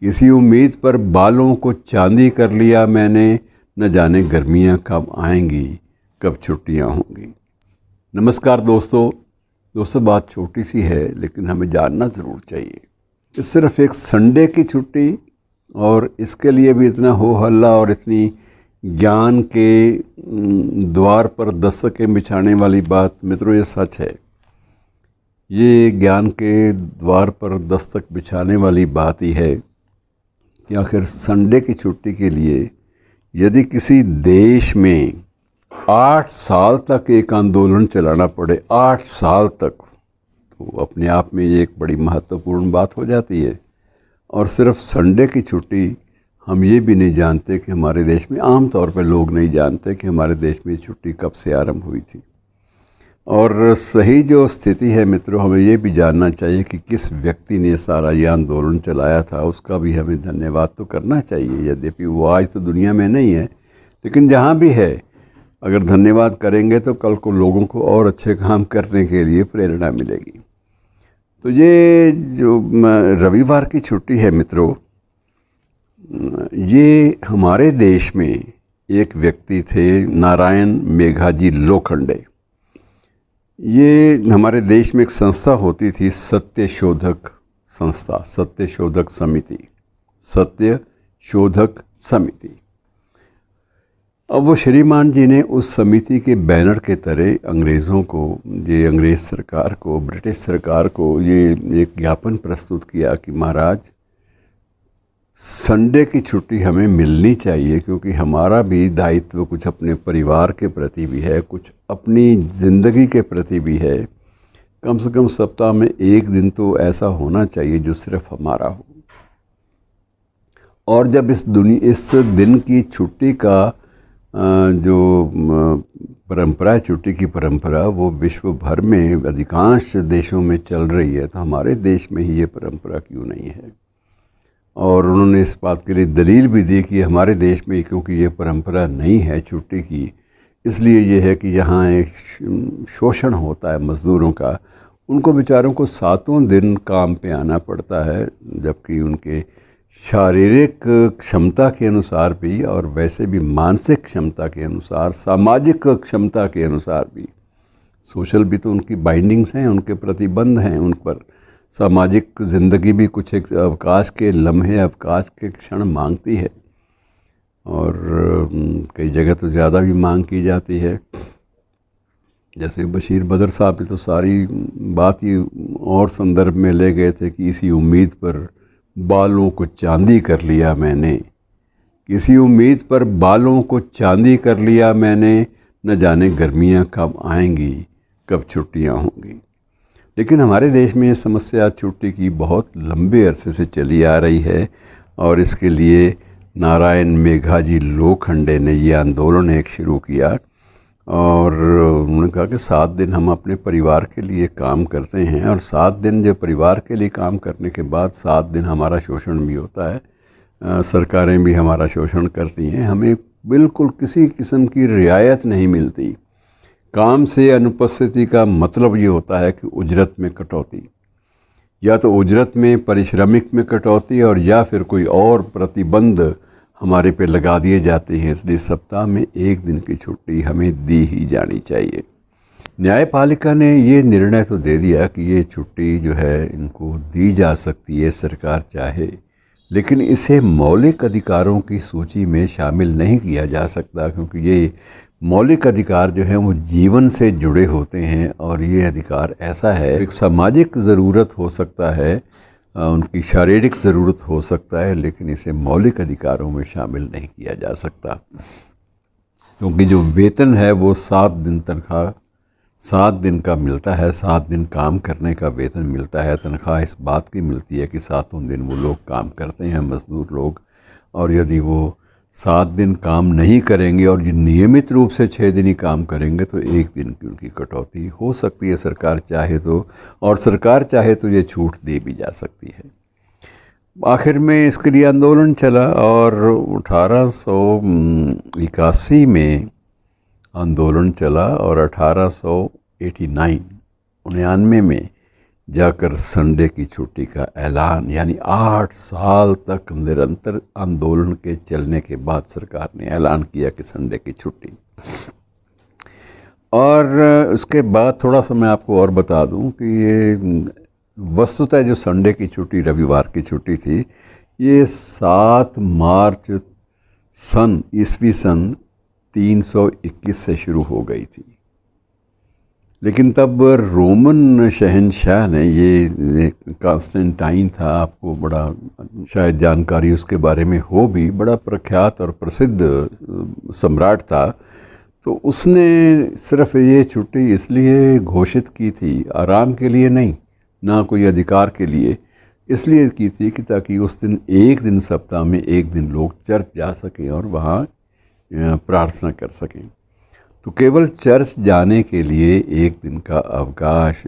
किसी उम्मीद पर बालों को चांदी कर लिया मैंने न जाने गर्मियाँ कब आएंगी कब छुट्टियाँ होंगी नमस्कार दोस्तों दोस्तों बात छोटी सी है लेकिन हमें जानना ज़रूर चाहिए कि सिर्फ एक संडे की छुट्टी और इसके लिए भी इतना हो हल्ला और इतनी ज्ञान के द्वार पर दस्तकें बिछाने वाली बात मित्रों ये सच है ये ज्ञान के द्वार पर दस्तक बिछाने वाली बात ही है या आखिर संडे की छुट्टी के लिए यदि किसी देश में आठ साल तक एक आंदोलन चलाना पड़े आठ साल तक तो अपने आप में ये एक बड़ी महत्वपूर्ण बात हो जाती है और सिर्फ संडे की छुट्टी हम ये भी नहीं जानते कि हमारे देश में आम तौर पर लोग नहीं जानते कि हमारे देश में छुट्टी कब से आरंभ हुई थी और सही जो स्थिति है मित्रों हमें ये भी जानना चाहिए कि किस व्यक्ति ने सारा ये आंदोलन चलाया था उसका भी हमें धन्यवाद तो करना चाहिए यद्यपि वो आज तो दुनिया में नहीं है लेकिन जहाँ भी है अगर धन्यवाद करेंगे तो कल को लोगों को और अच्छे काम करने के लिए प्रेरणा मिलेगी तो ये जो रविवार की छुट्टी है मित्रों ये हमारे देश में एक व्यक्ति थे नारायण मेघाजी लोखंडे ये हमारे देश में एक संस्था होती थी सत्य शोधक संस्था सत्य शोधक समिति सत्य शोधक समिति अब वो श्रीमान जी ने उस समिति के बैनर के तरह अंग्रेज़ों को ये अंग्रेज़ सरकार को ब्रिटिश सरकार को ये एक ज्ञापन प्रस्तुत किया कि महाराज संडे की छुट्टी हमें मिलनी चाहिए क्योंकि हमारा भी दायित्व कुछ अपने परिवार के प्रति भी है कुछ अपनी ज़िंदगी के प्रति भी है कम से कम सप्ताह में एक दिन तो ऐसा होना चाहिए जो सिर्फ हमारा हो और जब इस दुनिया इस दिन की छुट्टी का जो परंपरा छुट्टी की परंपरा वो विश्व भर में अधिकांश देशों में चल रही है तो हमारे देश में ही ये परंपरा क्यों नहीं है और उन्होंने इस बात के लिए दलील भी दी कि हमारे देश में क्योंकि ये परंपरा नहीं है छुट्टी की इसलिए यह है कि यहाँ एक शोषण होता है मज़दूरों का उनको बेचारों को सातों दिन काम पे आना पड़ता है जबकि उनके शारीरिक क्षमता के अनुसार भी और वैसे भी मानसिक क्षमता के अनुसार सामाजिक क्षमता के अनुसार भी सोशल भी तो उनकी बाइंडिंग्स हैं उनके प्रतिबंध हैं उन पर सामाजिक ज़िंदगी भी कुछ एक अवकाश के लम्हे अवकाश के क्षण मांगती है और कई जगह तो ज़्यादा भी मांग की जाती है जैसे बशीर बदर साहब ने तो सारी बात ही और संदर्भ में ले गए थे कि इसी उम्मीद पर बालों को चांदी कर लिया मैंने किसी उम्मीद पर बालों को चांदी कर लिया मैंने न जाने गर्मियाँ कब आएंगी कब छुट्टियाँ होंगी लेकिन हमारे देश में ये समस्या छुट्टी की बहुत लंबे अरसे से चली आ रही है और इसके लिए नारायण मेघा जी लोखंडे ने ये आंदोलन एक शुरू किया और उन्होंने कहा कि सात दिन हम अपने परिवार के लिए काम करते हैं और सात दिन जो परिवार के लिए काम करने के बाद सात दिन हमारा शोषण भी होता है आ, सरकारें भी हमारा शोषण करती हैं हमें बिल्कुल किसी किस्म की रियायत नहीं मिलती काम से अनुपस्थिति का मतलब ये होता है कि उजरत में कटौती या तो उजरत में परिश्रमिक में कटौती और या फिर कोई और प्रतिबंध हमारे पे लगा दिए जाते हैं इसलिए सप्ताह में एक दिन की छुट्टी हमें दी ही जानी चाहिए न्यायपालिका ने ये निर्णय तो दे दिया कि ये छुट्टी जो है इनको दी जा सकती है सरकार चाहे लेकिन इसे मौलिक अधिकारों की सूची में शामिल नहीं किया जा सकता क्योंकि ये मौलिक अधिकार जो हैं वो जीवन से जुड़े होते हैं और ये अधिकार ऐसा है एक सामाजिक ज़रूरत हो सकता है उनकी शारीरिक ज़रूरत हो सकता है लेकिन इसे मौलिक अधिकारों में शामिल नहीं किया जा सकता क्योंकि जो वेतन है वो सात दिन तनख्वाह सात दिन का मिलता है सात दिन काम करने का वेतन मिलता है तनख्वाह इस बात की मिलती है कि सातों दिन वो लोग काम करते हैं मज़दूर लोग और यदि वो सात दिन काम नहीं करेंगे और नियमित रूप से छः दिन ही काम करेंगे तो एक दिन की उनकी कटौती हो सकती है सरकार चाहे तो और सरकार चाहे तो ये छूट दे भी जा सकती है आखिर में इसके लिए आंदोलन चला और अठारह में आंदोलन चला और 1889 उन्यानवे में जाकर संडे की छुट्टी का ऐलान यानी आठ साल तक निरंतर आंदोलन के चलने के बाद सरकार ने ऐलान किया कि संडे की छुट्टी और उसके बाद थोड़ा सा मैं आपको और बता दूं कि ये वस्तुतः जो संडे की छुट्टी रविवार की छुट्टी थी ये सात मार्च सन ईस्वी सन 321 से शुरू हो गई थी लेकिन तब रोमन शहनशाह ने ये कॉन्स्टेंटाइन था आपको बड़ा शायद जानकारी उसके बारे में हो भी बड़ा प्रख्यात और प्रसिद्ध सम्राट था तो उसने सिर्फ ये छुट्टी इसलिए घोषित की थी आराम के लिए नहीं ना कोई अधिकार के लिए इसलिए की थी कि ताकि उस दिन एक दिन सप्ताह में एक दिन लोग चर्च जा सकें और वहाँ प्रार्थना कर सकें तो केवल चर्च जाने के लिए एक दिन का अवकाश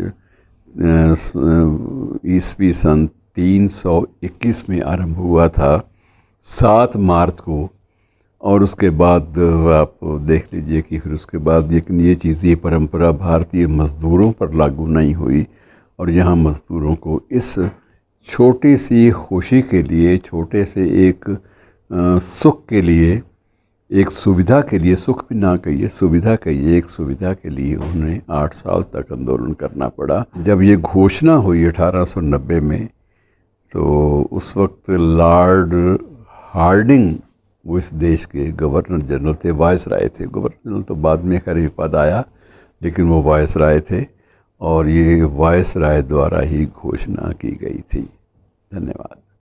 ईस्वी सन 321 में आरंभ हुआ था सात मार्च को और उसके बाद आप देख लीजिए कि फिर उसके बाद लेकिन ये चीज़ ये परंपरा भारतीय मज़दूरों पर लागू नहीं हुई और यहाँ मज़दूरों को इस छोटी सी खुशी के लिए छोटे से एक सुख के लिए एक सुविधा के लिए सुख भी ना कहिए सुविधा कहिए एक सुविधा के लिए उन्हें आठ साल तक आंदोलन करना पड़ा जब ये घोषणा हुई 1890 में तो उस वक्त लॉर्ड हार्डिंग वो इस देश के गवर्नर जनरल थे वायस राय थे गवर्नर जनरल तो बाद में खैर पद आया लेकिन वो वायस राय थे और ये वायस राय द्वारा ही घोषणा की गई थी धन्यवाद